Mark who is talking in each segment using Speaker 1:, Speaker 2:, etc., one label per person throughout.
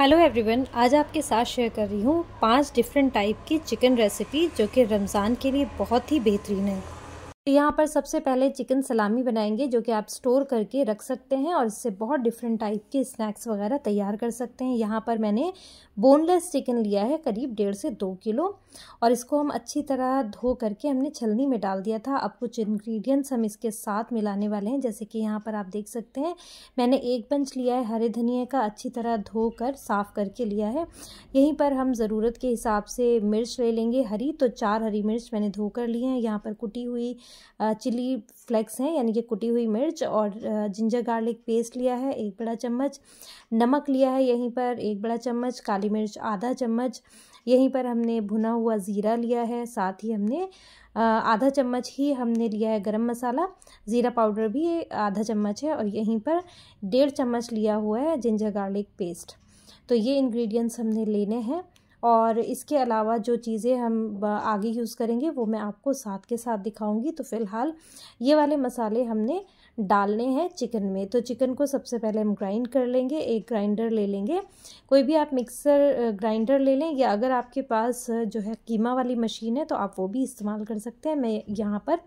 Speaker 1: hello everyone आज आपके साथ शेयर कर रही हूँ पांच डिफरेंट टाइप की चिकन रेसिपी जो कि रमज़ान के लिए बहुत ही बेहतरीन है तो यहाँ पर सबसे पहले चिकन सलामी बनाएंगे जो कि आप स्टोर करके रख सकते हैं और इससे बहुत डिफरेंट टाइप के स्नैक्स वगैरह तैयार कर सकते हैं यहाँ पर मैंने बोनलेस चिकन लिया है करीब डेढ़ से दो किलो और इसको हम अच्छी तरह धो करके हमने छलनी में डाल दिया था अब कुछ इन्ग्रीडियंट्स हम इसके साथ मिलाने वाले हैं जैसे कि यहाँ पर आप देख सकते हैं मैंने एक बंच लिया है हरे धनिया का अच्छी तरह धो कर साफ़ करके लिया है यहीं पर हम ज़रूरत के हिसाब से मिर्च ले लेंगे हरी तो चार हरी मिर्च मैंने धो कर ली हैं यहाँ पर कुटी हुई चिली फ्लेक्स हैं यानी कि कुटी हुई मिर्च और जिंजर गार्लिक पेस्ट लिया है एक बड़ा चम्मच नमक लिया है यहीं पर एक बड़ा चम्मच काली मिर्च आधा चम्मच यहीं पर हमने भुना हुआ ज़ीरा लिया है साथ ही हमने आधा चम्मच ही हमने लिया है गरम मसाला ज़ीरा पाउडर भी आधा चम्मच है और यहीं पर डेढ़ चम्मच लिया हुआ है जिंजर गार्लिक पेस्ट तो ये इंग्रेडिएंट्स हमने लेने हैं और इसके अलावा जो चीज़ें हम आगे यूज़ करेंगे वो मैं आपको साथ के साथ दिखाऊंगी तो फ़िलहाल ये वाले मसाले हमने डालने हैं चिकन में तो चिकन को सबसे पहले हम ग्राइंड कर लेंगे एक ग्राइंडर ले लेंगे कोई भी आप मिक्सर ग्राइंडर ले लें या अगर आपके पास जो है कीमा वाली मशीन है तो आप वो भी इस्तेमाल कर सकते हैं मैं यहाँ पर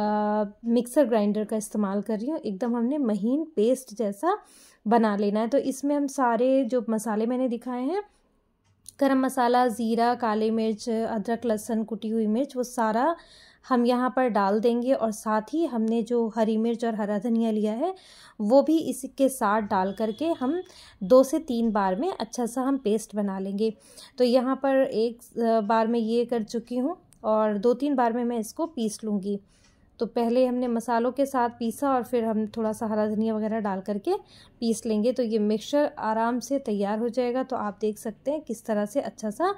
Speaker 1: आ, मिक्सर ग्राइंडर का इस्तेमाल कर रही हूँ एकदम हमने महीन पेस्ट जैसा बना लेना है तो इसमें हम सारे जो मसाले मैंने दिखाए हैं गरम मसाला ज़ीरा काली मिर्च अदरक लहसुन कुटी हुई मिर्च वो सारा हम यहाँ पर डाल देंगे और साथ ही हमने जो हरी मिर्च और हरा धनिया लिया है वो भी इसके साथ डाल करके हम दो से तीन बार में अच्छा सा हम पेस्ट बना लेंगे तो यहाँ पर एक बार में ये कर चुकी हूँ और दो तीन बार में मैं इसको पीस लूँगी तो पहले हमने मसालों के साथ पीसा और फिर हम थोड़ा सा हरा धनिया वगैरह डाल करके पीस लेंगे तो ये मिक्सचर आराम से तैयार हो जाएगा तो आप देख सकते हैं किस तरह से अच्छा सा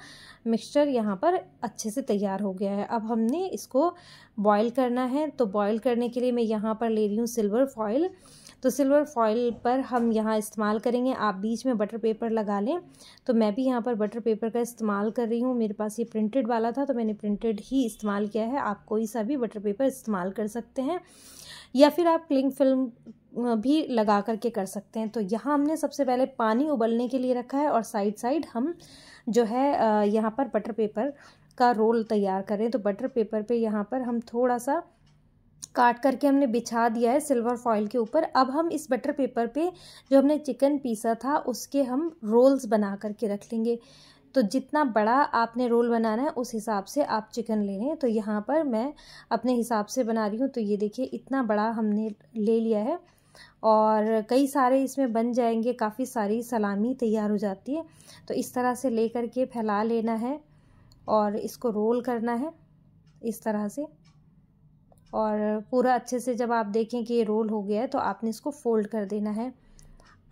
Speaker 1: मिक्सचर यहाँ पर अच्छे से तैयार हो गया है अब हमने इसको बॉयल करना है तो बॉयल करने के लिए मैं यहाँ पर ले रही हूँ सिल्वर फॉयल तो सिल्वर फॉइल पर हम यहाँ इस्तेमाल करेंगे आप बीच में बटर पेपर लगा लें तो मैं भी यहाँ पर बटर पेपर का इस्तेमाल कर रही हूँ मेरे पास ये प्रिंटेड वाला था तो मैंने प्रिंटेड ही इस्तेमाल किया है आप कोई सा भी बटर पेपर इस्तेमाल कर सकते हैं या फिर आप क्लिंग फिल्म भी लगा करके कर सकते हैं तो यहाँ हमने सबसे पहले पानी उबलने के लिए रखा है और साइड साइड हम जो है यहाँ पर बटर पेपर का रोल तैयार करें तो बटर पेपर पे यहाँ पर हम थोड़ा सा काट करके हमने बिछा दिया है सिल्वर फॉइल के ऊपर अब हम इस बटर पेपर पे जो हमने चिकन पीसा था उसके हम रोल्स बना करके रख लेंगे तो जितना बड़ा आपने रोल बनाना है उस हिसाब से आप चिकन ले लें तो यहाँ पर मैं अपने हिसाब से बना रही हूँ तो ये देखिए इतना बड़ा हमने ले लिया है और कई सारे इसमें बन जाएंगे काफ़ी सारी सलामी तैयार हो जाती है तो इस तरह से ले करके फैला लेना है और इसको रोल करना है इस तरह से और पूरा अच्छे से जब आप देखें कि ये रोल हो गया है तो आपने इसको फोल्ड कर देना है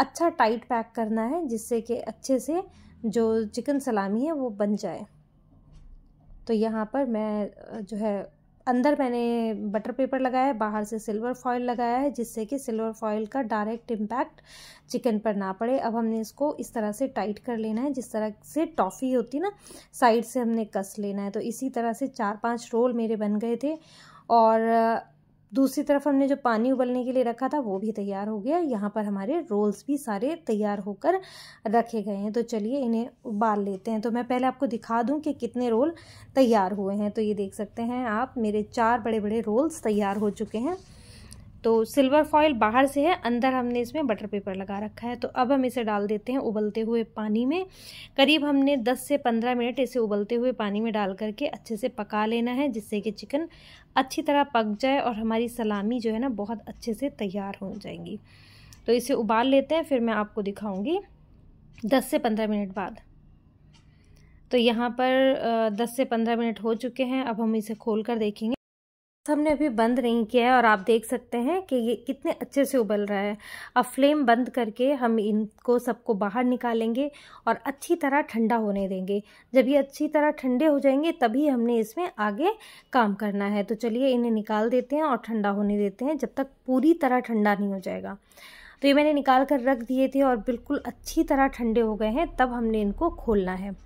Speaker 1: अच्छा टाइट पैक करना है जिससे कि अच्छे से जो चिकन सलामी है वो बन जाए तो यहाँ पर मैं जो है अंदर मैंने बटर पेपर लगाया है बाहर से सिल्वर फॉयल लगाया है जिससे कि सिल्वर फॉइल का डायरेक्ट इम्पैक्ट चिकन पर ना पड़े अब हमने इसको इस तरह से टाइट कर लेना है जिस तरह से टॉफ़ी होती ना साइड से हमने कस लेना है तो इसी तरह से चार पांच रोल मेरे बन गए थे और दूसरी तरफ हमने जो पानी उबलने के लिए रखा था वो भी तैयार हो गया यहाँ पर हमारे रोल्स भी सारे तैयार होकर रखे गए हैं तो चलिए इन्हें उबाल लेते हैं तो मैं पहले आपको दिखा दूँ कि कितने रोल तैयार हुए हैं तो ये देख सकते हैं आप मेरे चार बड़े बड़े रोल्स तैयार हो चुके हैं तो सिल्वर फॉइल बाहर से है अंदर हमने इसमें बटर पेपर लगा रखा है तो अब हम इसे डाल देते हैं उबलते हुए पानी में करीब हमने 10 से 15 मिनट इसे उबलते हुए पानी में डाल करके अच्छे से पका लेना है जिससे कि चिकन अच्छी तरह पक जाए और हमारी सलामी जो है ना बहुत अच्छे से तैयार हो जाएंगी तो इसे उबाल लेते हैं फिर मैं आपको दिखाऊँगी दस से पंद्रह मिनट बाद तो यहाँ पर दस से पंद्रह मिनट हो चुके हैं अब हम इसे खोल कर देखेंगे हमने अभी बंद नहीं किया है और आप देख सकते हैं कि ये कितने अच्छे से उबल रहा है अब फ्लेम बंद करके हम इनको सबको बाहर निकालेंगे और अच्छी तरह ठंडा होने देंगे जब ये अच्छी तरह ठंडे हो जाएंगे तभी हमने इसमें आगे काम करना है तो चलिए इन्हें निकाल देते हैं और ठंडा होने देते हैं जब तक पूरी तरह ठंडा नहीं हो जाएगा तो ये मैंने निकाल कर रख दिए थे और बिल्कुल अच्छी तरह ठंडे हो गए हैं तब हमने इनको खोलना है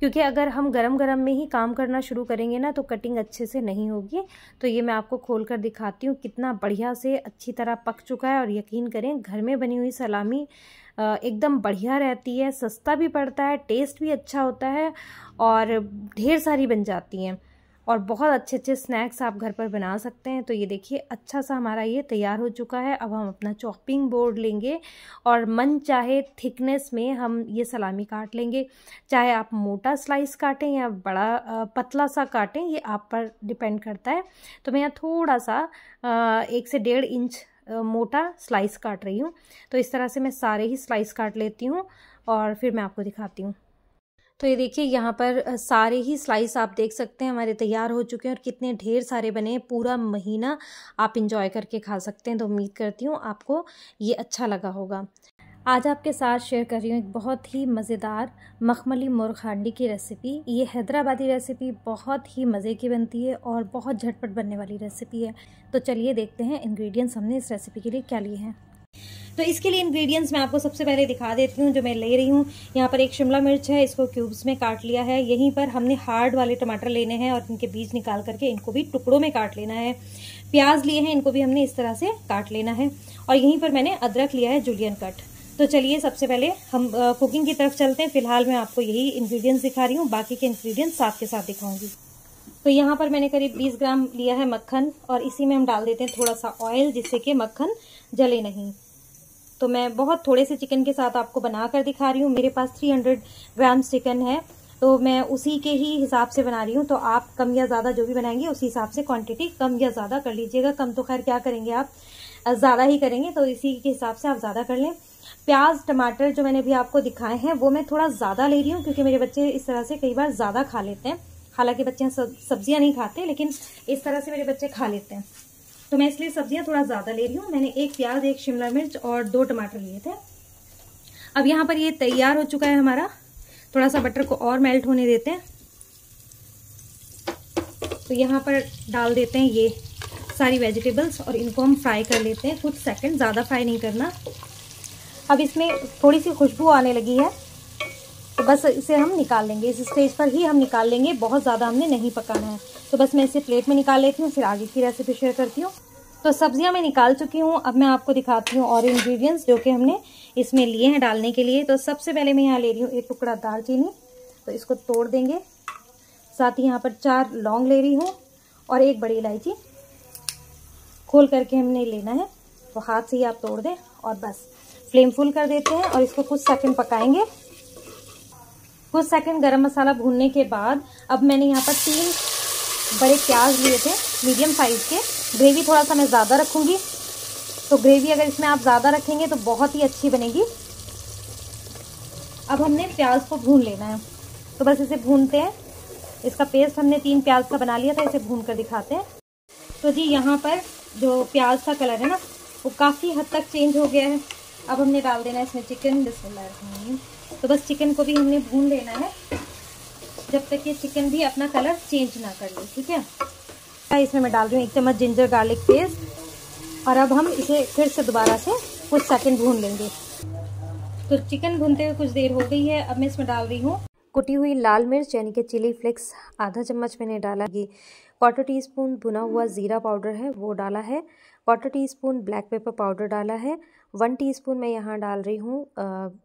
Speaker 1: क्योंकि अगर हम गरम गरम में ही काम करना शुरू करेंगे ना तो कटिंग अच्छे से नहीं होगी तो ये मैं आपको खोल कर दिखाती हूँ कितना बढ़िया से अच्छी तरह पक चुका है और यकीन करें घर में बनी हुई सलामी एकदम बढ़िया रहती है सस्ता भी पड़ता है टेस्ट भी अच्छा होता है और ढेर सारी बन जाती हैं और बहुत अच्छे अच्छे स्नैक्स आप घर पर बना सकते हैं तो ये देखिए अच्छा सा हमारा ये तैयार हो चुका है अब हम अपना चॉपिंग बोर्ड लेंगे और मन चाहे थिकनेस में हम ये सलामी काट लेंगे चाहे आप मोटा स्लाइस काटें या बड़ा पतला सा काटें ये आप पर डिपेंड करता है तो मैं यहाँ थोड़ा सा एक से डेढ़ इंच मोटा स्लाइस काट रही हूँ तो इस तरह से मैं सारे ही स्लाइस काट लेती हूँ और फिर मैं आपको दिखाती हूँ तो ये देखिए यहाँ पर सारे ही स्लाइस आप देख सकते हैं हमारे तैयार हो चुके हैं और कितने ढेर सारे बने हैं पूरा महीना आप इंजॉय करके खा सकते हैं तो उम्मीद करती हूँ आपको ये अच्छा लगा होगा आज आपके साथ शेयर कर रही हूँ एक बहुत ही मज़ेदार मखमली मुर्ग हांडी की रेसिपी ये हैदराबादी रेसिपी बहुत ही मज़े की बनती है और बहुत झटपट बनने वाली रेसिपी है तो चलिए देखते हैं इंग्रेडिएंट्स हमने इस रेसिपी के लिए क्या लिए हैं तो इसके लिए इंग्रेडिएंट्स मैं आपको सबसे पहले दिखा देती हूँ जो मैं ले रही हूँ यहाँ पर एक शिमला मिर्च है इसको क्यूब्स में काट लिया है यहीं पर हमने हार्ड वाले टमाटर लेने हैं और इनके बीज निकाल करके इनको भी टुकड़ों में काट लेना है प्याज लिए हैं इनको भी हमने इस तरह से काट लेना है और यहीं पर मैंने अदरक लिया है जुलियन कट तो चलिए सबसे पहले हम कुकिंग की तरफ चलते हैं फिलहाल मैं आपको यही इन्ग्रीडियंट्स दिखा रही हूँ बाकी के इन्ग्रीडियंट्स साथ के साथ दिखाऊंगी तो यहाँ पर मैंने करीब 20 ग्राम लिया है मक्खन और इसी में हम डाल देते हैं थोड़ा सा ऑयल जिससे कि मक्खन जले नहीं तो मैं बहुत थोड़े से चिकन के साथ आपको बना कर दिखा रही हूँ मेरे पास 300 ग्राम्स चिकन है तो मैं उसी के ही हिसाब से बना रही हूँ तो आप कम या ज़्यादा जो भी बनाएंगे उसी हिसाब से क्वांटिटी कम या ज़्यादा कर लीजिएगा कम तो खैर क्या करेंगे आप ज़्यादा ही करेंगे तो इसी के हिसाब से आप ज़्यादा कर लें प्याज टमाटर जो मैंने अभी आपको दिखाए हैं वो मैं थोड़ा ज़्यादा ले रही हूँ क्योंकि मेरे बच्चे इस तरह से कई बार ज़्यादा खा लेते हैं हालांकि बच्चे सब्जियां नहीं खाते लेकिन इस तरह से मेरे बच्चे खा लेते हैं तो मैं इसलिए सब्जियां थोड़ा ज़्यादा ले रही हूँ मैंने एक प्याज एक शिमला मिर्च और दो टमाटर लिए थे अब यहाँ पर ये तैयार हो चुका है हमारा थोड़ा सा बटर को और मेल्ट होने देते हैं तो यहाँ पर डाल देते हैं ये सारी वेजिटेबल्स और इनको हम फ्राई कर लेते हैं कुछ सेकंड ज़्यादा फ्राई नहीं करना अब इसमें थोड़ी सी खुशबू आने लगी है बस इसे हम निकाल लेंगे इस स्टेज पर ही हम निकाल लेंगे बहुत ज़्यादा हमने नहीं पकाना है तो बस मैं इसे प्लेट में निकाल लेती हूँ फिर आगे की रेसिपी शेयर करती हूँ तो सब्जियां मैं निकाल चुकी हूँ अब मैं आपको दिखाती हूँ और इंग्रेडिएंट्स जो कि हमने इसमें लिए हैं डालने के लिए तो सबसे पहले मैं यहाँ ले रही हूँ एक टुकड़ा दालचीनी तो इसको तोड़ देंगे साथ ही यहाँ पर चार लौंग ले रही हूँ और एक बड़ी इलायची खोल करके हमने लेना है तो हाथ से ही आप तोड़ दें और बस फ्लेम फुल कर देते हैं और इसको कुछ सेकंड पकाएंगे कुछ सेकंड गरम मसाला भूनने के बाद अब मैंने यहाँ पर तीन बड़े प्याज लिए थे मीडियम साइज़ के ग्रेवी थोड़ा सा मैं ज़्यादा रखूँगी तो ग्रेवी अगर इसमें आप ज़्यादा रखेंगे तो बहुत ही अच्छी बनेगी अब हमने प्याज को भून लेना है तो बस इसे भूनते हैं इसका पेस्ट हमने तीन प्याज का बना लिया था इसे भून कर दिखाते हैं तो जी यहाँ पर जो प्याज का कलर है ना वो काफ़ी हद तक चेंज हो गया है अब हमने डाल देना है इसमें चिकन बिस्मिल्लाह तो बस चिकन को भी हमने भून लेना है जब तक ये चिकन भी अपना कलर चेंज ना कर ले ठीक है इसमें मैं डाल रही हूँ एक चम्मच जिंजर गार्लिक पेस्ट और अब हम इसे फिर से दोबारा से कुछ सेकंड भून लेंगे तो चिकन भूनते हुए कुछ देर हो गई है अब मैं इसमें डाल रही हूँ कुटी हुई लाल मिर्च यानी कि चिली फ्लेक्स आधा चम्मच मैंने डाला क्वार्टर टी स्पून भुना हुआ ज़ीरा पाउडर है वो डाला है quarter teaspoon black pepper powder डाला है वन टीस्पून मैं यहाँ डाल रही हूँ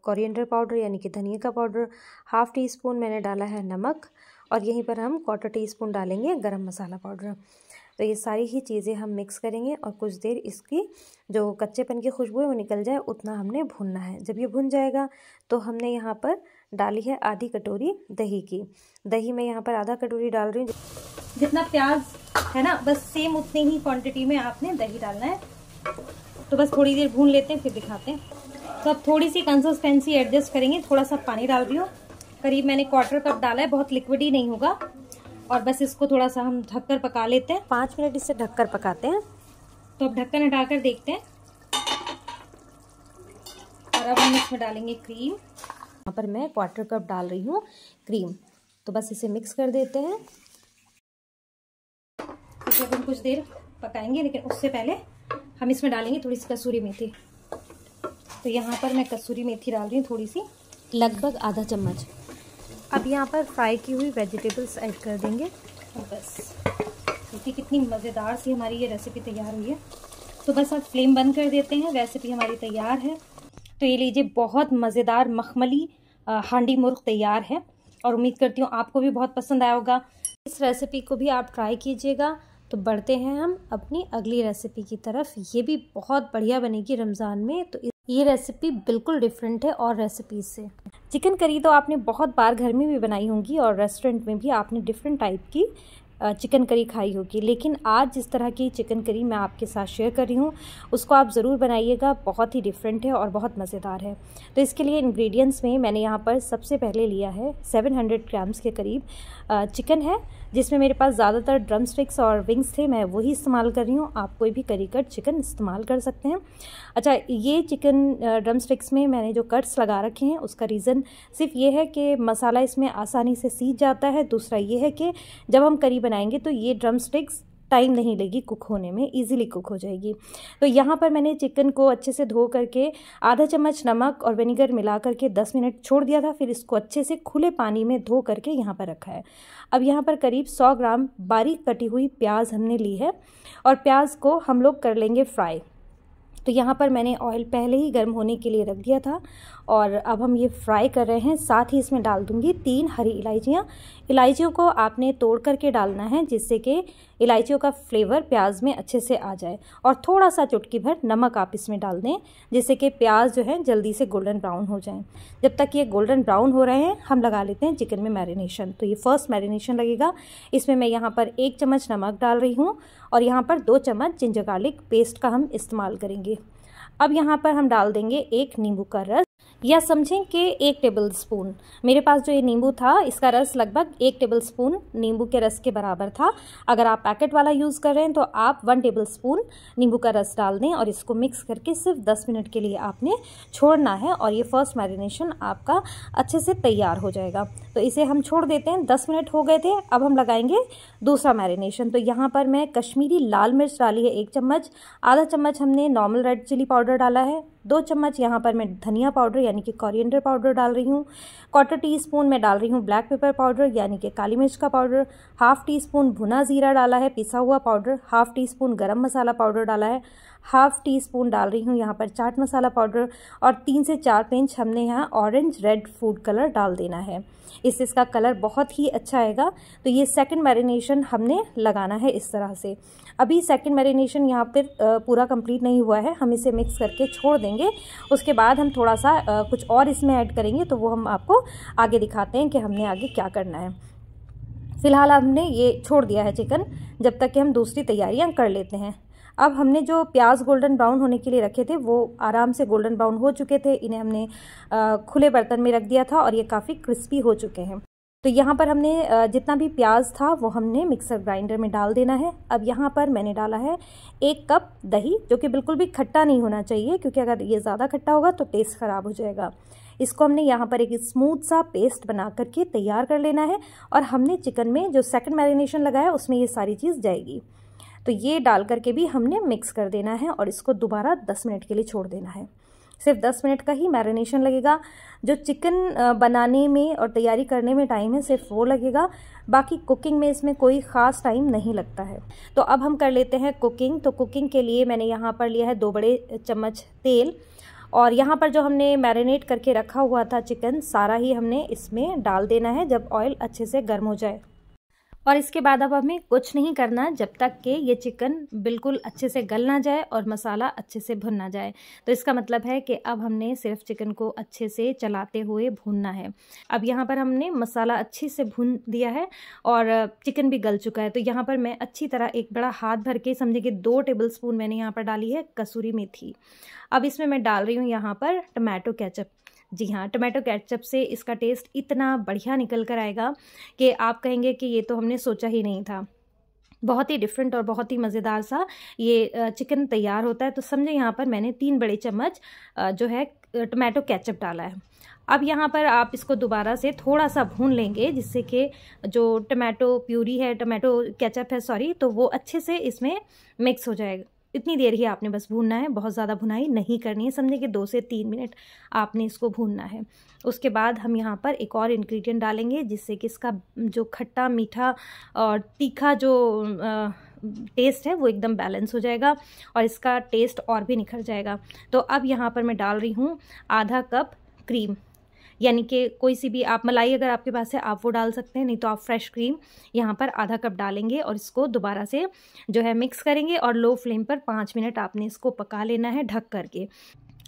Speaker 1: कोरिएंडर पाउडर यानी कि धनिया का पाउडर हाफ़ टी स्पून मैंने डाला है नमक और यहीं पर हम क्वार्टर टी स्पून डालेंगे गरम मसाला पाउडर तो ये सारी ही चीज़ें हम मिक्स करेंगे और कुछ देर इसकी जो कच्चेपन की खुशबू है वो निकल जाए उतना हमने भूनना है जब ये भुन जाएगा तो हमने यहाँ पर डाली है आधी कटोरी दही की दही मैं यहाँ पर आधा कटोरी डाल रही हूँ जितना प्याज है ना बस सेम उतनी ही क्वांटिटी में आपने दही डालना है तो बस थोड़ी देर भून लेते हैं फिर दिखाते हैं तो अब थोड़ी सी कंसिस्टेंसी एडजस्ट करेंगे थोड़ा सा पानी डाल दियो करीब मैंने क्वार्टर कप डाला है बहुत लिक्विड ही नहीं होगा और बस इसको थोड़ा सा हम ढककर पका लेते हैं पाँच मिनट इसे ढककर पकाते हैं तो अब ढक्कन हटाकर देखते हैं और अब हम इसमें डालेंगे क्रीम यहाँ पर मैं क्वार्टर कप डाल रही हूँ क्रीम तो बस इसे मिक्स कर देते हैं इसे हम कुछ देर पकाएंगे लेकिन उससे पहले हम इसमें डालेंगे थोड़ी सी कसूरी मेथी तो यहाँ पर मैं कसूरी मेथी डाल रही हूँ थोड़ी सी लगभग आधा चम्मच अब यहाँ पर फ्राई की हुई वेजिटेबल्स ऐड कर देंगे और बस देखिए कितनी मज़ेदार सी हमारी ये रेसिपी तैयार हुई है तो बस आप फ्लेम बंद कर देते हैं रेसिपी हमारी तैयार है तो ये लीजिए बहुत मज़ेदार मखमली हांडी मुर्ग तैयार है और उम्मीद करती हूँ आपको भी बहुत पसंद आया होगा इस रेसिपी को भी आप ट्राई कीजिएगा तो बढ़ते हैं हम अपनी अगली रेसिपी की तरफ ये भी बहुत बढ़िया बनेगी रमज़ान में तो ये रेसिपी बिल्कुल डिफरेंट है और रेसिपीज से चिकन करी तो आपने बहुत बार घर में भी बनाई होगी और रेस्टोरेंट में भी आपने डिफरेंट टाइप की चिकन करी खाई होगी लेकिन आज जिस तरह की चिकन करी मैं आपके साथ शेयर कर रही हूँ उसको आप ज़रूर बनाइएगा बहुत ही डिफरेंट है और बहुत मज़ेदार है तो इसके लिए इंग्रेडिएंट्स में मैंने यहाँ पर सबसे पहले लिया है 700 ग्राम्स के करीब चिकन है जिसमें मेरे पास ज़्यादातर ड्रम स्टिक्स और विंग्स थे मैं वही इस्तेमाल कर रही हूँ आप कोई भी करी कट चिकन इस्तेमाल कर सकते हैं अच्छा ये चिकन ड्रम स्टिक्स में मैंने जो कट्स लगा रखे हैं उसका रीज़न सिर्फ ये है कि मसाला इसमें आसानी से सीज जाता है दूसरा ये है कि जब हम करी बनाएंगे तो ये ड्रम स्टिक्स टाइम नहीं लेगी कुक होने में ईजिली कुक हो जाएगी तो यहाँ पर मैंने चिकन को अच्छे से धो करके आधा चम्मच नमक और विनीगर मिला करके दस मिनट छोड़ दिया था फिर इसको अच्छे से खुले पानी में धो करके यहाँ पर रखा है अब यहाँ पर करीब सौ ग्राम बारीक कटी हुई प्याज हमने ली है और प्याज को हम लोग कर लेंगे फ्राई तो यहाँ पर मैंने ऑयल पहले ही गर्म होने के लिए रख दिया था और अब हम ये फ्राई कर रहे हैं साथ ही इसमें डाल दूँगी तीन हरी इलायचियाँ इलायचियों को आपने तोड़ करके डालना है जिससे कि इलायचियों का फ्लेवर प्याज में अच्छे से आ जाए और थोड़ा सा चुटकी भर नमक आप इसमें डाल दें जिससे कि प्याज जो है जल्दी से गोल्डन ब्राउन हो जाए जब तक ये गोल्डन ब्राउन हो रहे हैं हम लगा लेते हैं चिकन में मैरिनेशन तो ये फर्स्ट मैरिनेशन लगेगा इसमें मैं यहाँ पर एक चम्मच नमक डाल रही हूँ और यहाँ पर दो चम्मच जिंजर गार्लिक पेस्ट का हम इस्तेमाल करेंगे अब यहाँ पर हम डाल देंगे एक नींबू का रस या समझें कि एक टेबल स्पून मेरे पास जो ये नींबू था इसका रस लगभग एक टेबल स्पून नींबू के रस के बराबर था अगर आप पैकेट वाला यूज़ कर रहे हैं तो आप वन टेबल स्पून नींबू का रस डाल दें और इसको मिक्स करके सिर्फ दस मिनट के लिए आपने छोड़ना है और ये फर्स्ट मैरिनेशन आपका अच्छे से तैयार हो जाएगा तो इसे हम छोड़ देते हैं दस मिनट हो गए थे अब हम लगाएंगे दूसरा मैरिनेशन तो यहाँ पर मैं कश्मीरी लाल मिर्च डाली है एक चम्मच आधा चम्मच हमने नॉर्मल रेड चिली पाउडर डाला है दो चम्मच यहाँ पर मैं धनिया पाउडर यानी कि कॉरियंडर पाउडर डाल रही हूँ क्वार्टर टी स्पून मैं डाल रही हूँ ब्लैक पेपर पाउडर यानी कि काली मिर्च का पाउडर हाफ टी स्पून भुना ज़ीरा डाला है पिसा हुआ पाउडर हाफ टी स्पून गर्म मसाला पाउडर डाला है हाफ़ टी स्पून डाल रही हूँ यहाँ पर चाट मसाला पाउडर और तीन से चार पिंच हमने यहाँ ऑरेंज रेड फूड कलर डाल देना है इससे इसका कलर बहुत ही अच्छा आएगा तो ये सेकंड मैरिनेशन हमने लगाना है इस तरह से अभी सेकंड मैरिनेशन यहाँ पर पूरा कंप्लीट नहीं हुआ है हम इसे मिक्स करके छोड़ देंगे उसके बाद हम थोड़ा सा कुछ और इसमें ऐड करेंगे तो वो हम आपको आगे दिखाते हैं कि हमने आगे क्या करना है फ़िलहाल हमने ये छोड़ दिया है चिकन जब तक कि हम दूसरी तैयारियां कर लेते हैं अब हमने जो प्याज गोल्डन ब्राउन होने के लिए रखे थे वो आराम से गोल्डन ब्राउन हो चुके थे इन्हें हमने खुले बर्तन में रख दिया था और ये काफ़ी क्रिस्पी हो चुके हैं तो यहाँ पर हमने जितना भी प्याज था वो हमने मिक्सर ग्राइंडर में डाल देना है अब यहाँ पर मैंने डाला है एक कप दही जो कि बिल्कुल भी खट्टा नहीं होना चाहिए क्योंकि अगर ये ज़्यादा खट्टा होगा तो टेस्ट ख़राब हो जाएगा इसको हमने यहाँ पर एक स्मूथ सा पेस्ट बना करके तैयार कर लेना है और हमने चिकन में जो सेकंड मैरिनेशन लगाया उसमें ये सारी चीज़ जाएगी तो ये डाल करके भी हमने मिक्स कर देना है और इसको दोबारा दस मिनट के लिए छोड़ देना है सिर्फ दस मिनट का ही मैरिनेशन लगेगा जो चिकन बनाने में और तैयारी करने में टाइम है सिर्फ वो लगेगा बाकी कुकिंग में इसमें कोई ख़ास टाइम नहीं लगता है तो अब हम कर लेते हैं कुकिंग तो कुकिंग के लिए मैंने यहाँ पर लिया है दो बड़े चम्मच तेल और यहाँ पर जो हमने मैरिनेट करके रखा हुआ था चिकन सारा ही हमने इसमें डाल देना है जब ऑयल अच्छे से गर्म हो जाए और इसके बाद अब हमें कुछ नहीं करना जब तक कि ये चिकन बिल्कुल अच्छे से गल ना जाए और मसाला अच्छे से भुन ना जाए तो इसका मतलब है कि अब हमने सिर्फ चिकन को अच्छे से चलाते हुए भूनना है अब यहाँ पर हमने मसाला अच्छे से भून दिया है और चिकन भी गल चुका है तो यहाँ पर मैं अच्छी तरह एक बड़ा हाथ भर के समझे कि दो टेबल स्पून मैंने यहाँ पर डाली है कसूरी मेथी अब इसमें मैं डाल रही हूँ यहाँ पर टमाटो कैचअप जी हाँ टमाटो कैचअप से इसका टेस्ट इतना बढ़िया निकल कर आएगा कि आप कहेंगे कि ये तो हमने सोचा ही नहीं था बहुत ही डिफरेंट और बहुत ही मज़ेदार सा ये चिकन तैयार होता है तो समझे यहाँ पर मैंने तीन बड़े चम्मच जो है टमाटो कैचअप डाला है अब यहाँ पर आप इसको दोबारा से थोड़ा सा भून लेंगे जिससे कि जो टमाटो प्यूरी है टमाटो कैचअप है सॉरी तो वो अच्छे से इसमें मिक्स हो जाएगा इतनी देर ही आपने बस भूनना है बहुत ज़्यादा भुनाई नहीं करनी है समझे कि दो से तीन मिनट आपने इसको भूनना है उसके बाद हम यहाँ पर एक और इन्ग्रीडियंट डालेंगे जिससे कि इसका जो खट्टा मीठा और तीखा जो आ, टेस्ट है वो एकदम बैलेंस हो जाएगा और इसका टेस्ट और भी निखर जाएगा तो अब यहाँ पर मैं डाल रही हूँ आधा कप क्रीम यानी कि कोई सी भी आप मलाई अगर आपके पास है आप वो डाल सकते हैं नहीं तो आप फ्रेश क्रीम यहाँ पर आधा कप डालेंगे और इसको दोबारा से जो है मिक्स करेंगे और लो फ्लेम पर पाँच मिनट आपने इसको पका लेना है ढक करके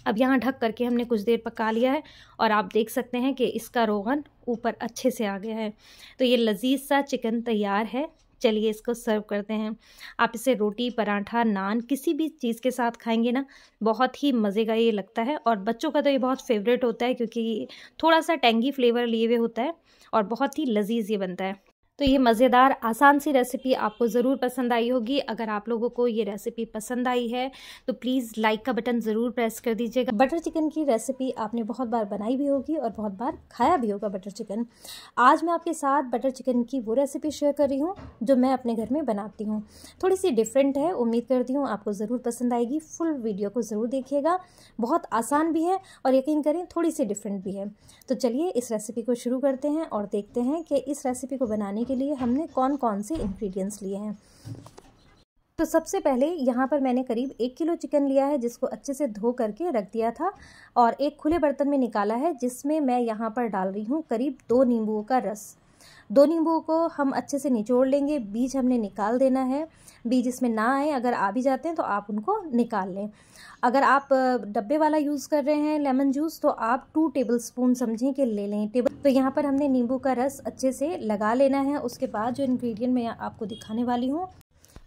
Speaker 1: अब यहाँ ढक करके हमने कुछ देर पका लिया है और आप देख सकते हैं कि इसका रोगन ऊपर अच्छे से आ गया है तो ये लजीज सा चिकन तैयार है चलिए इसको सर्व करते हैं आप इसे रोटी पराठा नान किसी भी चीज़ के साथ खाएंगे ना बहुत ही मज़े का ये लगता है और बच्चों का तो ये बहुत फेवरेट होता है क्योंकि थोड़ा सा टेंगी फ्लेवर लिए हुए होता है और बहुत ही लजीज ये बनता है तो ये मज़ेदार आसान सी रेसिपी आपको ज़रूर पसंद आई होगी अगर आप लोगों को ये रेसिपी पसंद आई है तो प्लीज़ लाइक का बटन ज़रूर प्रेस कर दीजिएगा बटर चिकन की रेसिपी आपने बहुत बार बनाई भी होगी और बहुत बार खाया भी होगा बटर चिकन आज मैं आपके साथ बटर चिकन की वो रेसिपी शेयर कर रही हूँ जो मैं अपने घर में बनाती हूँ थोड़ी सी डिफरेंट है उम्मीद करती हूँ आपको ज़रूर पसंद आएगी फुल वीडियो को ज़रूर देखिएगा बहुत आसान भी है और यकीन करें थोड़ी सी डिफरेंट भी है तो चलिए इस रेसिपी को शुरू करते हैं और देखते हैं कि इस रेसिपी को बनाने के लिए हमने कौन कौन से इन्ग्रीडियंट्स लिए हैं तो सबसे पहले यहाँ पर मैंने करीब एक किलो चिकन लिया है जिसको अच्छे से धो करके रख दिया था और एक खुले बर्तन में निकाला है जिसमें मैं यहाँ पर डाल रही हूँ करीब दो नींबुओं का रस दो नींबू को हम अच्छे से निचोड़ लेंगे बीज हमने निकाल देना है बीज इसमें ना आए अगर आ भी जाते हैं तो आप उनको निकाल लें अगर आप डब्बे वाला यूज़ कर रहे हैं लेमन जूस तो आप टू टेबल स्पून समझें कि ले लें टेबल तो यहाँ पर हमने नींबू का रस अच्छे से लगा लेना है उसके बाद जो इन्ग्रीडियंट मैं आपको दिखाने वाली हूँ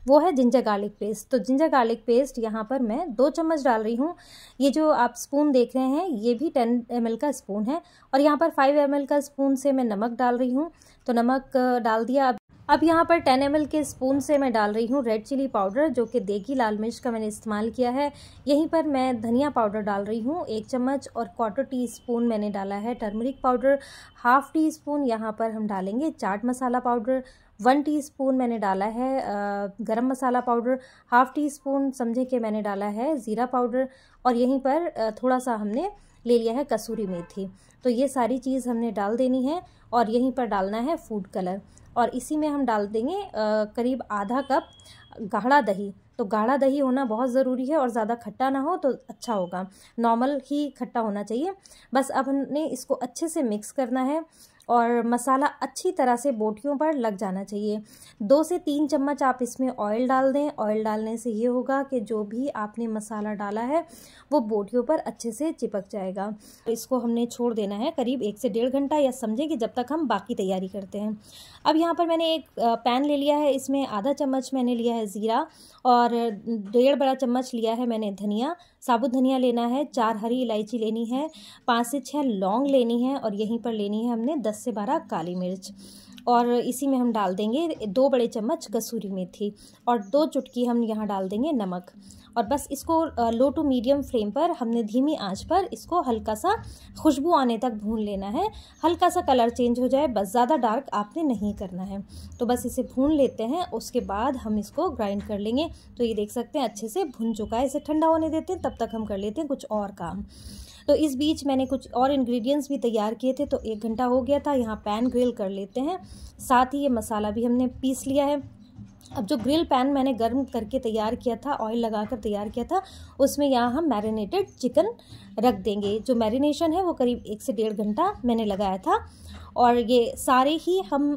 Speaker 1: वो है जिंजर गार्लिक पेस्ट तो जिंजर गार्लिक पेस्ट यहाँ पर मैं दो चम्मच डाल रही हूँ ये जो आप स्पून देख रहे हैं ये भी टेन एम का स्पून है और यहाँ पर फाइव एम का स्पून से मैं नमक डाल रही हूँ तो नमक डाल दिया अब अब यहाँ पर 10 एम के स्पून से मैं डाल रही हूँ रेड चिली पाउडर जो कि देगी लाल मिर्च का मैंने इस्तेमाल किया है यहीं पर मैं धनिया पाउडर डाल रही हूँ एक चम्मच और क्वार्टर टी स्पून मैंने डाला है turmeric powder half teaspoon यहाँ पर हम डालेंगे chaat masala powder one teaspoon मैंने डाला है garam masala powder half teaspoon समझे कि मैंने डाला है ज़ीरा पाउडर और यहीं पर थोड़ा सा हमने ले लिया है कसूरी मेथी तो ये सारी चीज़ हमने डाल देनी है और यहीं पर डालना है फूड कलर और इसी में हम डाल देंगे करीब आधा कप गाढ़ा दही तो गाढ़ा दही होना बहुत ज़रूरी है और ज़्यादा खट्टा ना हो तो अच्छा होगा नॉर्मल ही खट्टा होना चाहिए बस अब हमने इसको अच्छे से मिक्स करना है और मसाला अच्छी तरह से बोटियों पर लग जाना चाहिए दो से तीन चम्मच आप इसमें ऑयल डाल दें ऑयल डालने से ये होगा कि जो भी आपने मसाला डाला है वो बोटियों पर अच्छे से चिपक जाएगा इसको हमने छोड़ देना है करीब एक से डेढ़ घंटा या समझें कि जब तक हम बाकी तैयारी करते हैं अब यहाँ पर मैंने एक पैन ले लिया है इसमें आधा चम्मच मैंने लिया है ज़ीरा और डेढ़ बड़ा चम्मच लिया है मैंने धनिया साबुत धनिया लेना है चार हरी इलायची लेनी है पाँच से छः लौंग लेनी है और यहीं पर लेनी है हमने दस से बारह काली मिर्च और इसी में हम डाल देंगे दो बड़े चम्मच कसूरी मेथी और दो चुटकी हम यहाँ डाल देंगे नमक और बस इसको लो टू मीडियम फ्लेम पर हमने धीमी आंच पर इसको हल्का सा खुशबू आने तक भून लेना है हल्का सा कलर चेंज हो जाए बस ज़्यादा डार्क आपने नहीं करना है तो बस इसे भून लेते हैं उसके बाद हम इसको ग्राइंड कर लेंगे तो ये देख सकते हैं अच्छे से भून चुका है इसे ठंडा होने देते हैं तब तक हम कर लेते हैं कुछ और काम तो इस बीच मैंने कुछ और इंग्रेडिएंट्स भी तैयार किए थे तो एक घंटा हो गया था यहाँ पैन ग्रिल कर लेते हैं साथ ही ये मसाला भी हमने पीस लिया है अब जो ग्रिल पैन मैंने गर्म करके तैयार किया था ऑयल लगा कर तैयार किया था उसमें यहाँ हम मैरिनेटेड चिकन रख देंगे जो मैरिनेशन है वो करीब एक से डेढ़ घंटा मैंने लगाया था और ये सारे ही हम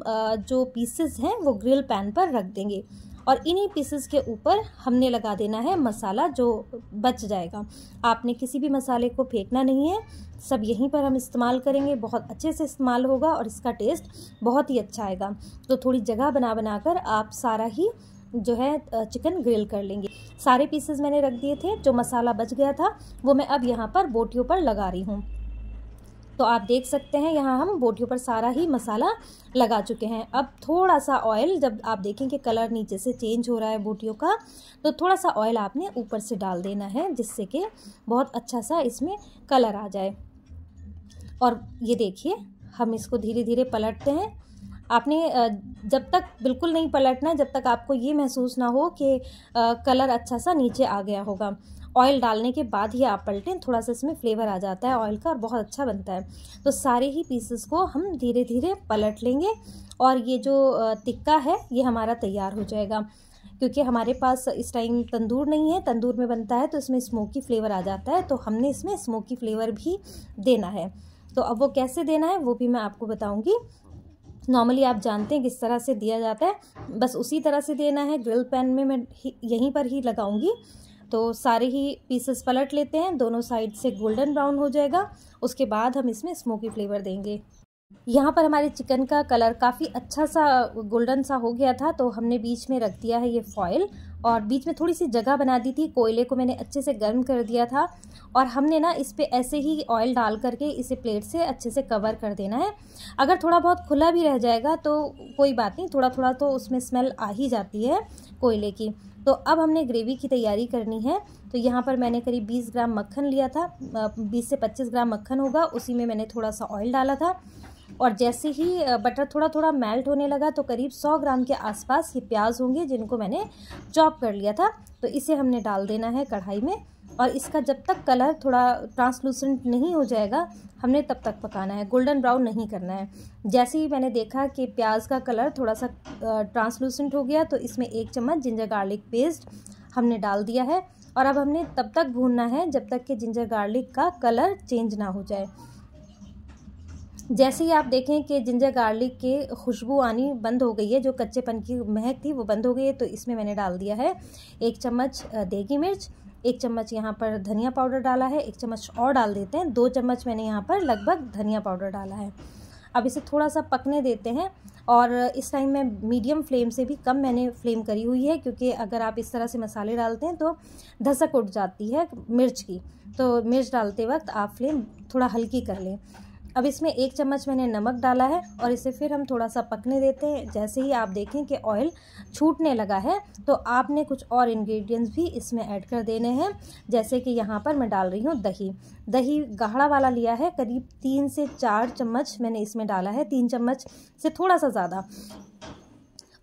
Speaker 1: जो पीसेस हैं वो ग्रिल पैन पर रख देंगे और इन्हीं पीसेस के ऊपर हमने लगा देना है मसाला जो बच जाएगा आपने किसी भी मसाले को फेंकना नहीं है सब यहीं पर हम इस्तेमाल करेंगे बहुत अच्छे से इस्तेमाल होगा और इसका टेस्ट बहुत ही अच्छा आएगा तो थोड़ी जगह बना बना कर आप सारा ही जो है चिकन ग्रिल कर लेंगे सारे पीसेस मैंने रख दिए थे जो मसाला बच गया था वो मैं अब यहाँ पर बोटियों पर लगा रही हूँ तो आप देख सकते हैं यहाँ हम बोटियों पर सारा ही मसाला लगा चुके हैं अब थोड़ा सा ऑयल जब आप देखें कि कलर नीचे से चेंज हो रहा है बोटियों का तो थोड़ा सा ऑयल आपने ऊपर से डाल देना है जिससे कि बहुत अच्छा सा इसमें कलर आ जाए और ये देखिए हम इसको धीरे धीरे पलटते हैं आपने जब तक बिल्कुल नहीं पलटना है जब तक आपको ये महसूस ना हो कि कलर अच्छा सा नीचे आ गया होगा ऑयल डालने के बाद ही आप पलटें थोड़ा सा इसमें फ्लेवर आ जाता है ऑयल का और बहुत अच्छा बनता है तो सारे ही पीसेस को हम धीरे धीरे पलट लेंगे और ये जो टिक्का है ये हमारा तैयार हो जाएगा क्योंकि हमारे पास इस टाइम तंदूर नहीं है तंदूर में बनता है तो इसमें स्मोकी फ्लेवर आ जाता है तो हमने इसमें स्मोकी फ्लेवर भी देना है तो अब वो कैसे देना है वो भी मैं आपको बताऊँगी नॉर्मली आप जानते हैं किस तरह से दिया जाता है बस उसी तरह से देना है ग्रिल पैन में मैं यहीं पर ही लगाऊंगी तो सारे ही पीसेस पलट लेते हैं दोनों साइड से गोल्डन ब्राउन हो जाएगा उसके बाद हम इसमें स्मोकी फ्लेवर देंगे यहाँ पर हमारे चिकन का कलर काफ़ी अच्छा सा गोल्डन सा हो गया था तो हमने बीच में रख दिया है ये फॉयल और बीच में थोड़ी सी जगह बना दी थी कोयले को मैंने अच्छे से गर्म कर दिया था और हमने ना इस पर ऐसे ही ऑयल डाल करके इसे प्लेट से अच्छे से कवर कर देना है अगर थोड़ा बहुत खुला भी रह जाएगा तो कोई बात नहीं थोड़ा थोड़ा तो उसमें स्मेल आ ही जाती है कोयले की तो अब हमने ग्रेवी की तैयारी करनी है तो यहाँ पर मैंने करीब 20 ग्राम मक्खन लिया था 20 से 25 ग्राम मक्खन होगा उसी में मैंने थोड़ा सा ऑयल डाला था और जैसे ही बटर थोड़ा थोड़ा मेल्ट होने लगा तो करीब 100 ग्राम के आसपास ये प्याज होंगे जिनको मैंने चॉप कर लिया था तो इसे हमने डाल देना है कढ़ाई में और इसका जब तक कलर थोड़ा ट्रांसलूसेंट नहीं हो जाएगा हमने तब तक पकाना है गोल्डन ब्राउन नहीं करना है जैसे ही मैंने देखा कि प्याज का कलर थोड़ा सा ट्रांसलूसेंट हो गया तो इसमें एक चम्मच जिंजर गार्लिक पेस्ट हमने डाल दिया है और अब हमने तब तक भूनना है जब तक कि जिंजर गार्लिक का कलर चेंज ना हो जाए जैसे ही आप देखें कि जिंजर गार्लिक के खुशबू आनी बंद हो गई है जो कच्चेपन की महक थी वो बंद हो गई है तो इसमें मैंने डाल दिया है एक चम्मच देगी मिर्च एक चम्मच यहाँ पर धनिया पाउडर डाला है एक चम्मच और डाल देते हैं दो चम्मच मैंने यहाँ पर लगभग धनिया पाउडर डाला है अब इसे थोड़ा सा पकने देते हैं और इस टाइम में मीडियम फ्लेम से भी कम मैंने फ्लेम करी हुई है क्योंकि अगर आप इस तरह से मसाले डालते हैं तो धसक उठ जाती है मिर्च की तो मिर्च डालते वक्त आप फ्लेम थोड़ा हल्की कर लें अब इसमें एक चम्मच मैंने नमक डाला है और इसे फिर हम थोड़ा सा पकने देते हैं जैसे ही आप देखें कि ऑयल छूटने लगा है तो आपने कुछ और इंग्रेडिएंट्स भी इसमें ऐड कर देने हैं जैसे कि यहाँ पर मैं डाल रही हूँ दही दही गाढ़ा वाला लिया है करीब तीन से चार चम्मच मैंने इसमें डाला है तीन चम्मच से थोड़ा सा ज़्यादा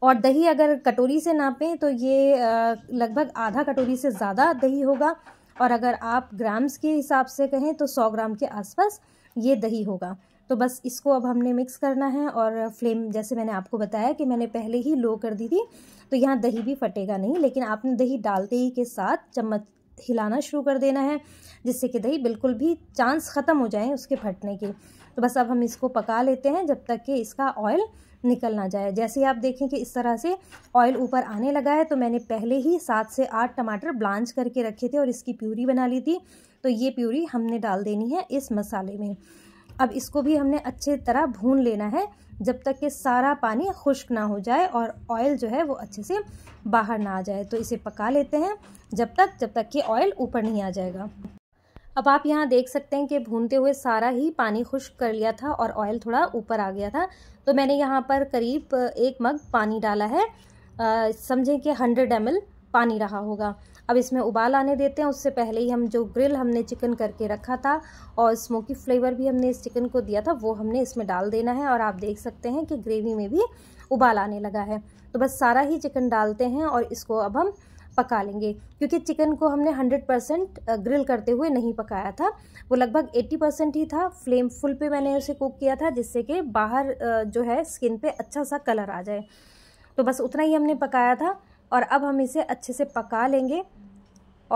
Speaker 1: और दही अगर कटोरी से नापें तो ये लगभग आधा कटोरी से ज़्यादा दही होगा और अगर आप ग्राम्स के हिसाब से कहें तो सौ ग्राम के आसपास ये दही होगा तो बस इसको अब हमने मिक्स करना है और फ्लेम जैसे मैंने आपको बताया कि मैंने पहले ही लो कर दी थी तो यहाँ दही भी फटेगा नहीं लेकिन आपने दही डालते ही के साथ चम्मच हिलाना शुरू कर देना है जिससे कि दही बिल्कुल भी चांस ख़त्म हो जाए उसके फटने के तो बस अब हम इसको पका लेते हैं जब तक कि इसका ऑयल निकल ना जाए जैसे ही आप देखें कि इस तरह से ऑयल ऊपर आने लगा है तो मैंने पहले ही सात से आठ टमाटर ब्लांच करके रखे थे और इसकी प्यूरी बना ली थी तो ये प्यूरी हमने डाल देनी है इस मसाले में अब इसको भी हमने अच्छे तरह भून लेना है जब तक कि सारा पानी खुश्क ना हो जाए और ऑयल जो है वो अच्छे से बाहर ना आ जाए तो इसे पका लेते हैं जब तक जब तक कि ऑयल ऊपर नहीं आ जाएगा अब आप यहाँ देख सकते हैं कि भूनते हुए सारा ही पानी खुश्क कर लिया था और ऑयल थोड़ा ऊपर आ गया था तो मैंने यहाँ पर करीब एक मग पानी डाला है समझें कि हंड्रेड एम पानी रहा होगा अब इसमें उबाल आने देते हैं उससे पहले ही हम जो ग्रिल हमने चिकन करके रखा था और स्मोकी फ्लेवर भी हमने इस चिकन को दिया था वो हमने इसमें डाल देना है और आप देख सकते हैं कि ग्रेवी में भी उबाल आने लगा है तो बस सारा ही चिकन डालते हैं और इसको अब हम पका लेंगे क्योंकि चिकन को हमने 100 परसेंट ग्रिल करते हुए नहीं पकाया था वो लगभग 80 परसेंट ही था फ्लेम फुल पे मैंने उसे कुक किया था जिससे कि बाहर जो है स्किन पे अच्छा सा कलर आ जाए तो बस उतना ही हमने पकाया था और अब हम इसे अच्छे से पका लेंगे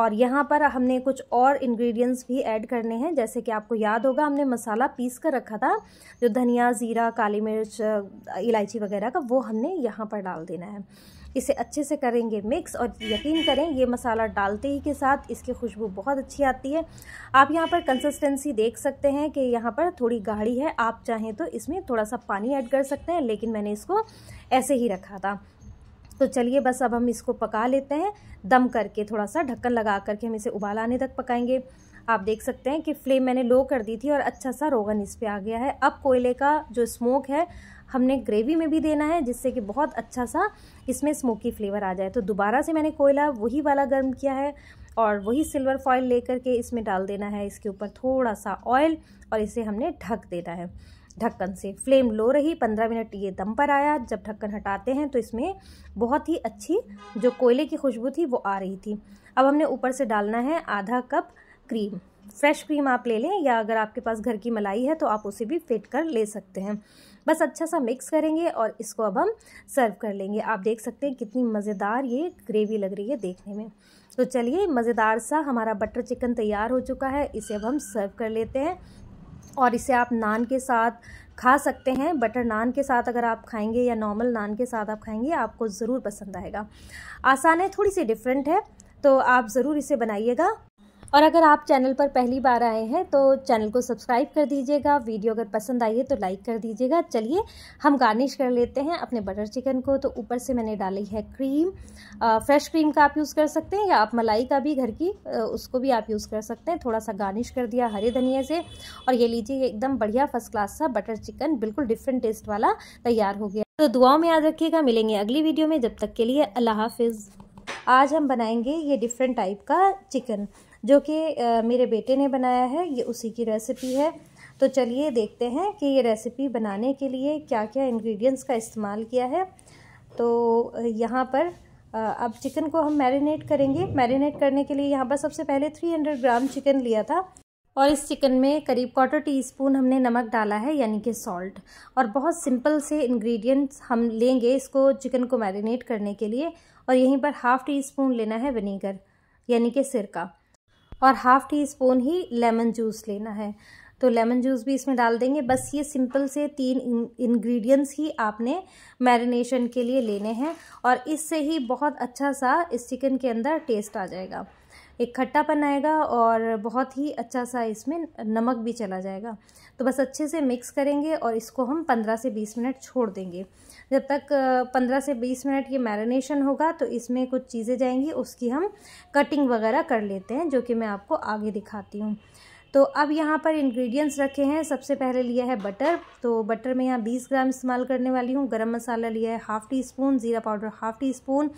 Speaker 1: और यहाँ पर हमने कुछ और इंग्रेडिएंट्स भी ऐड करने हैं जैसे कि आपको याद होगा हमने मसाला पीस कर रखा था जो धनिया ज़ीरा काली मिर्च इलायची वगैरह का वो हमने यहाँ पर डाल देना है इसे अच्छे से करेंगे मिक्स और यकीन करें ये मसाला डालते ही के साथ इसकी खुशबू बहुत अच्छी आती है आप यहाँ पर कंसिस्टेंसी देख सकते हैं कि यहाँ पर थोड़ी गाढ़ी है आप चाहें तो इसमें थोड़ा सा पानी ऐड कर सकते हैं लेकिन मैंने इसको ऐसे ही रखा था तो चलिए बस अब हम इसको पका लेते हैं दम करके थोड़ा सा ढक्कन लगा करके हम इसे उबाल आने तक पकाएंगे आप देख सकते हैं कि फ्लेम मैंने लो कर दी थी और अच्छा सा रोगन इस पर आ गया है अब कोयले का जो स्मोक है हमने ग्रेवी में भी देना है जिससे कि बहुत अच्छा सा इसमें स्मोकी फ्लेवर आ जाए तो दोबारा से मैंने कोयला वही वाला गर्म किया है और वही सिल्वर फॉइल लेकर के इसमें डाल देना है इसके ऊपर थोड़ा सा ऑयल और इसे हमने ढक देना है ढक्कन से फ्लेम लो रही पंद्रह मिनट ये दम पर आया जब ढक्कन हटाते हैं तो इसमें बहुत ही अच्छी जो कोयले की खुशबू थी वो आ रही थी अब हमने ऊपर से डालना है आधा कप क्रीम फ्रेश क्रीम आप ले लें या अगर आपके पास घर की मलाई है तो आप उसे भी फिट कर ले सकते हैं बस अच्छा सा मिक्स करेंगे और इसको अब हम सर्व कर लेंगे आप देख सकते हैं कितनी मज़ेदार ये ग्रेवी लग रही है देखने में तो चलिए मज़ेदार सा हमारा बटर चिकन तैयार हो चुका है इसे अब हम सर्व कर लेते हैं और इसे आप नान के साथ खा सकते हैं बटर नान के साथ अगर आप खाएंगे या नॉर्मल नान के साथ आप खाएंगे आपको ज़रूर पसंद आएगा आसान है थोड़ी सी डिफरेंट है तो आप ज़रूर इसे बनाइएगा और अगर आप चैनल पर पहली बार आए हैं तो चैनल को सब्सक्राइब कर दीजिएगा वीडियो अगर पसंद आई है तो लाइक कर दीजिएगा चलिए हम गार्निश कर लेते हैं अपने बटर चिकन को तो ऊपर से मैंने डाली है क्रीम आ, फ्रेश क्रीम का आप यूज़ कर सकते हैं या आप मलाई का भी घर की आ, उसको भी आप यूज़ कर सकते हैं थोड़ा सा गार्निश कर दिया हरे धनिया से और ये लीजिए एकदम बढ़िया फर्स्ट क्लास सा बटर चिकन बिल्कुल डिफरेंट टेस्ट वाला तैयार हो गया तो दुआओं में याद रखिएगा मिलेंगे अगली वीडियो में जब तक के लिए अल्लाह हाफिज़ आज हम बनाएंगे ये डिफरेंट टाइप का चिकन जो कि मेरे बेटे ने बनाया है ये उसी की रेसिपी है तो चलिए देखते हैं कि ये रेसिपी बनाने के लिए क्या क्या इंग्रेडिएंट्स का इस्तेमाल किया है तो यहाँ पर अब चिकन को हम मैरिनेट करेंगे मैरिनेट करने के लिए यहाँ पर सबसे पहले 300 ग्राम चिकन लिया था और इस चिकन में करीब क्वार्टर टी स्पून हमने नमक डाला है यानी कि सॉल्ट और बहुत सिंपल से इंग्रेडिएंट्स हम लेंगे इसको चिकन को मैरिनेट करने के लिए और यहीं पर हाफ़ टी स्पून लेना है विनीगर यानी कि सिरका और हाफ़ टी स्पून ही लेमन जूस लेना है तो लेमन जूस भी इसमें डाल देंगे बस ये सिंपल से तीन इंग्रेडिएंट्स ही आपने मैरिनेशन के लिए लेने हैं और इससे ही बहुत अच्छा सा इस चिकन के अंदर टेस्ट आ जाएगा एक खट्टापन आएगा और बहुत ही अच्छा सा इसमें नमक भी चला जाएगा तो बस अच्छे से मिक्स करेंगे और इसको हम 15 से 20 मिनट छोड़ देंगे जब तक 15 से 20 मिनट ये मैरिनेशन होगा तो इसमें कुछ चीज़ें जाएंगी उसकी हम कटिंग वगैरह कर लेते हैं जो कि मैं आपको आगे दिखाती हूँ तो अब यहाँ पर इंग्रेडिएंट्स रखे हैं सबसे पहले लिया है बटर तो बटर में यहाँ 20 ग्राम इस्तेमाल करने वाली हूँ गरम मसाला लिया है हाफ़ टी स्पून ज़ीरा पाउडर हाफ़ टी स्पून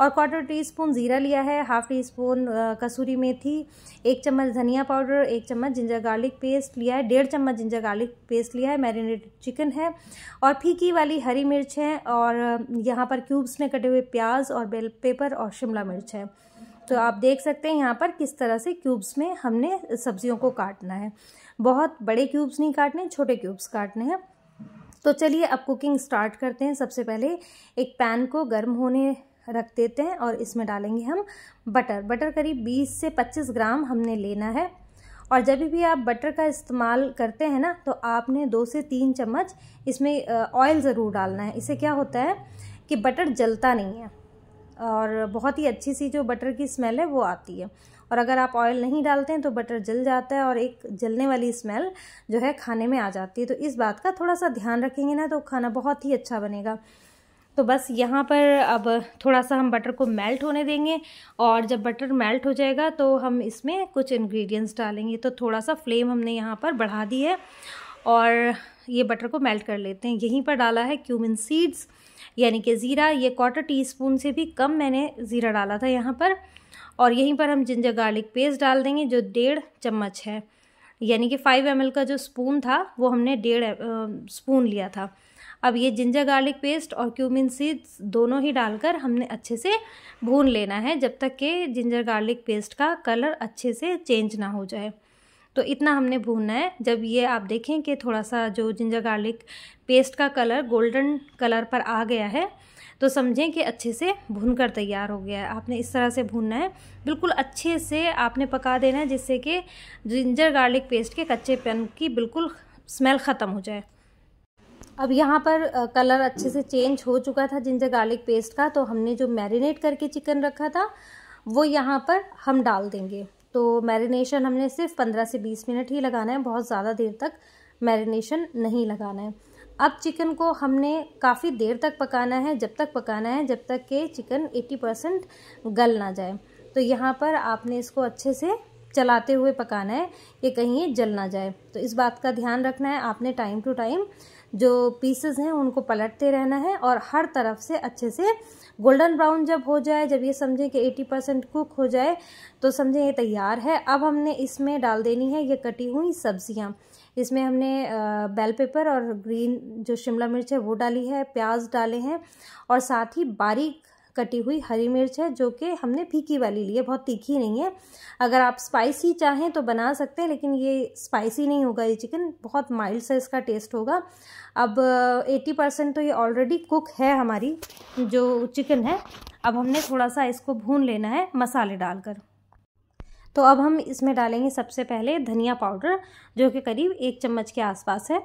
Speaker 1: और क्वार्टर टी स्पून ज़ीरा लिया है हाफ़ टी स्पून कसूरी मेथी एक चम्मच धनिया पाउडर एक चम्मच जिंजर गार्लिक पेस्ट लिया है डेढ़ चम्मच जिंजर गार्लिक पेस्ट लिया है मैरिनेटेड चिकन है और फीकी वाली हरी मिर्च है और यहाँ पर क्यूब्स में कटे हुए प्याज और बेल पेपर और शिमला मिर्च है तो आप देख सकते हैं यहाँ पर किस तरह से क्यूब्स में हमने सब्जियों को काटना है बहुत बड़े क्यूब्स नहीं काटने छोटे क्यूब्स काटने हैं तो चलिए अब कुकिंग स्टार्ट करते हैं सबसे पहले एक पैन को गर्म होने रख देते हैं और इसमें डालेंगे हम बटर बटर करीब 20 से 25 ग्राम हमने लेना है और जब भी आप बटर का इस्तेमाल करते हैं ना तो आपने दो से तीन चम्मच इसमें ऑयल ज़रूर डालना है इससे क्या होता है कि बटर जलता नहीं है और बहुत ही अच्छी सी जो बटर की स्मेल है वो आती है और अगर आप ऑयल नहीं डालते हैं तो बटर जल जाता है और एक जलने वाली स्मेल जो है खाने में आ जाती है तो इस बात का थोड़ा सा ध्यान रखेंगे ना तो खाना बहुत ही अच्छा बनेगा तो बस यहाँ पर अब थोड़ा सा हम बटर को मेल्ट होने देंगे और जब बटर मेल्ट हो जाएगा तो हम इसमें कुछ इन्ग्रीडियंट्स डालेंगे तो थोड़ा सा फ्लेम हमने यहाँ पर बढ़ा दी है और ये बटर को मेल्ट कर लेते हैं यहीं पर डाला है क्यूमिन सीड्स यानी कि ज़ीरा ये क्वार्टर टी स्पून से भी कम मैंने ज़ीरा डाला था यहाँ पर और यहीं पर हम जिंजर गार्लिक पेस्ट डाल देंगे जो डेढ़ चम्मच है यानी कि फ़ाइव एम का जो स्पून था वो हमने डेढ़ स्पून लिया था अब ये जिंजर गार्लिक पेस्ट और क्यूमिन सीड्स दोनों ही डालकर हमने अच्छे से भून लेना है जब तक कि जिंजर गार्लिक पेस्ट का कलर अच्छे से चेंज ना हो जाए तो इतना हमने भूनना है जब ये आप देखें कि थोड़ा सा जो जिंजर गार्लिक पेस्ट का कलर गोल्डन कलर पर आ गया है तो समझें कि अच्छे से भून कर तैयार हो गया है आपने इस तरह से भूनना है बिल्कुल अच्छे से आपने पका देना है जिससे कि जिंजर गार्लिक पेस्ट के कच्चे पन की बिल्कुल स्मेल ख़त्म हो जाए अब यहाँ पर कलर अच्छे से चेंज हो चुका था जिंजर गार्लिक पेस्ट का तो हमने जो मैरिनेट करके चिकन रखा था वो यहाँ पर हम डाल देंगे तो मैरिनेशन हमने सिर्फ पंद्रह से बीस मिनट ही लगाना है बहुत ज़्यादा देर तक मैरिनेशन नहीं लगाना है अब चिकन को हमने काफ़ी देर तक पकाना है जब तक पकाना है जब तक के चिकन 80 परसेंट गल ना जाए तो यहाँ पर आपने इसको अच्छे से चलाते हुए पकाना है कि कहीं ये जल ना जाए तो इस बात का ध्यान रखना है आपने टाइम टू टाइम जो पीसेस हैं उनको पलटते रहना है और हर तरफ से अच्छे से गोल्डन ब्राउन जब हो जाए जब ये समझें कि 80 परसेंट कुक हो जाए तो समझें ये तैयार है अब हमने इसमें डाल देनी है ये कटी हुई सब्जियाँ इसमें हमने बेल पेपर और ग्रीन जो शिमला मिर्च है वो डाली है प्याज डाले हैं और साथ ही बारीक कटी हुई हरी मिर्च है जो कि हमने फीकी वाली ली है बहुत तीखी नहीं है अगर आप स्पाइसी चाहें तो बना सकते हैं लेकिन ये स्पाइसी नहीं होगा ये चिकन बहुत माइल्ड सा इसका टेस्ट होगा अब एटी परसेंट तो ये ऑलरेडी कुक है हमारी जो चिकन है अब हमने थोड़ा सा इसको भून लेना है मसाले डालकर तो अब हम इसमें डालेंगे सबसे पहले धनिया पाउडर जो कि करीब एक चम्मच के आसपास है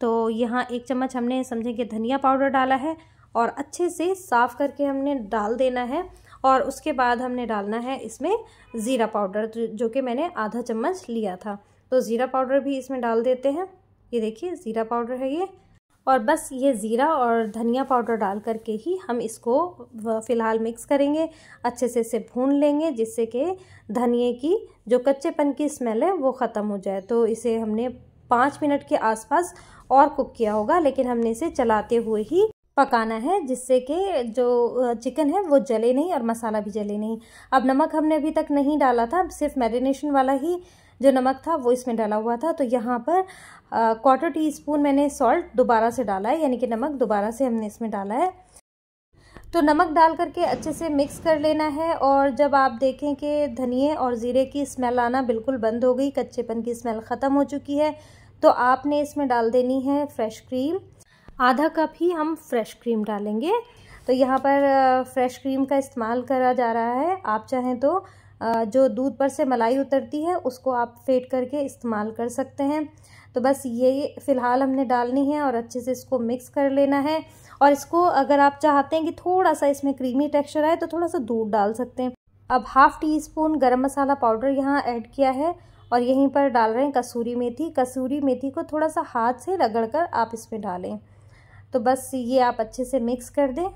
Speaker 1: तो यहाँ एक चम्मच हमने समझेंगे धनिया पाउडर डाला है और अच्छे से साफ़ करके हमने डाल देना है और उसके बाद हमने डालना है इसमें ज़ीरा पाउडर जो कि मैंने आधा चम्मच लिया था तो ज़ीरा पाउडर भी इसमें डाल देते हैं ये देखिए ज़ीरा पाउडर है ये और बस ये ज़ीरा और धनिया पाउडर डाल करके ही हम इसको फ़िलहाल मिक्स करेंगे अच्छे से इसे भून लेंगे जिससे कि धनिए की जो कच्चेपन की स्मेल है वो ख़त्म हो जाए तो इसे हमने पाँच मिनट के आसपास और कुक किया होगा लेकिन हमने इसे चलाते हुए ही पकाना है जिससे कि जो चिकन है वो जले नहीं और मसाला भी जले नहीं अब नमक हमने अभी तक नहीं डाला था अब सिर्फ मैरिनेशन वाला ही जो नमक था वो इसमें डाला हुआ था तो यहाँ पर क्वार्टर टी स्पून मैंने सॉल्ट दोबारा से डाला है यानी कि नमक दोबारा से हमने इसमें डाला है तो नमक डाल करके अच्छे से मिक्स कर लेना है और जब आप देखें कि धनिए और ज़ीरे की स्मेल आना बिल्कुल बंद हो गई कच्चेपन की स्मेल ख़त्म हो चुकी है तो आपने इसमें डाल देनी है फ्रेश क्रीम आधा कप ही हम फ्रेश क्रीम डालेंगे तो यहाँ पर फ्रेश क्रीम का इस्तेमाल करा जा रहा है आप चाहें तो जो दूध पर से मलाई उतरती है उसको आप फेट करके इस्तेमाल कर सकते हैं तो बस ये फ़िलहाल हमने डालनी है और अच्छे से इसको मिक्स कर लेना है और इसको अगर आप चाहते हैं कि थोड़ा सा इसमें क्रीमी टेक्सचर आए तो थोड़ा सा दूध डाल सकते हैं अब हाफ़ टी स्पून गर्म मसाला पाउडर यहाँ ऐड किया है और यहीं पर डाल रहे हैं कसूरी मेथी कसूरी मेथी को थोड़ा सा हाथ से रगड़ कर आप इसमें डालें तो बस ये आप अच्छे से मिक्स कर दें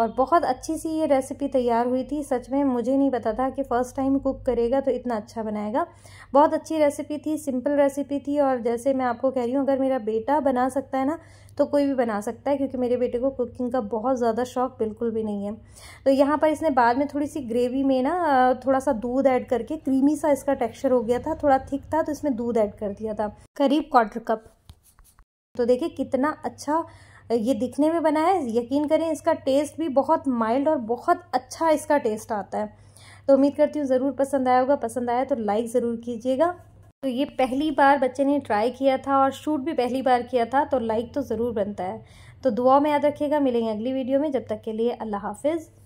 Speaker 1: और बहुत अच्छी सी ये रेसिपी तैयार हुई थी सच में मुझे नहीं पता था कि फ़र्स्ट टाइम कुक करेगा तो इतना अच्छा बनाएगा बहुत अच्छी रेसिपी थी सिंपल रेसिपी थी और जैसे मैं आपको कह रही हूँ अगर मेरा बेटा बना सकता है ना तो कोई भी बना सकता है क्योंकि मेरे बेटे को कुकिंग का बहुत ज़्यादा शौक बिल्कुल भी नहीं है तो यहाँ पर इसने बाद में थोड़ी सी ग्रेवी में ना थोड़ा सा दूध ऐड करके क्रीमी सा इसका टेक्स्चर हो गया था थोड़ा थिक था तो इसमें दूध ऐड कर दिया था करीब क्वार्टर कप तो देखिए कितना अच्छा ये दिखने में बना है यकीन करें इसका टेस्ट भी बहुत माइल्ड और बहुत अच्छा इसका टेस्ट आता है तो उम्मीद करती हूँ ज़रूर पसंद आया होगा पसंद आया तो लाइक ज़रूर कीजिएगा तो ये पहली बार बच्चे ने ट्राई किया था और शूट भी पहली बार किया था तो लाइक तो ज़रूर बनता है तो दुआ में याद रखिएगा मिलेंगे अगली वीडियो में जब तक के लिए अल्लाह हाफिज़